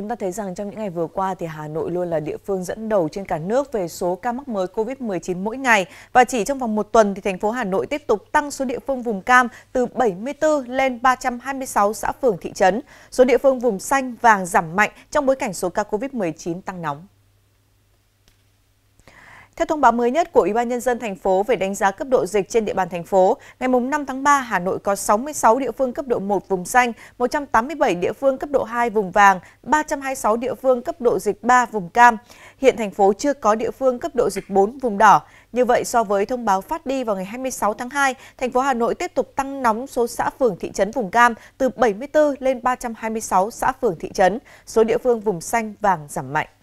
Chúng ta thấy rằng trong những ngày vừa qua thì Hà Nội luôn là địa phương dẫn đầu trên cả nước về số ca mắc mới COVID-19 mỗi ngày và chỉ trong vòng một tuần thì thành phố Hà Nội tiếp tục tăng số địa phương vùng cam từ 74 lên 326 xã phường thị trấn. Số địa phương vùng xanh vàng giảm mạnh trong bối cảnh số ca COVID-19 tăng nóng. Theo thông báo mới nhất của Ủy ban nhân dân thành phố về đánh giá cấp độ dịch trên địa bàn thành phố, ngày 5 tháng 3, Hà Nội có 66 địa phương cấp độ 1 vùng xanh, 187 địa phương cấp độ 2 vùng vàng, 326 địa phương cấp độ dịch 3 vùng cam. Hiện thành phố chưa có địa phương cấp độ dịch 4 vùng đỏ. Như vậy, so với thông báo phát đi vào ngày 26 tháng 2, thành phố Hà Nội tiếp tục tăng nóng số xã phường thị trấn vùng cam từ 74 lên 326 xã phường thị trấn, số địa phương vùng xanh vàng giảm mạnh.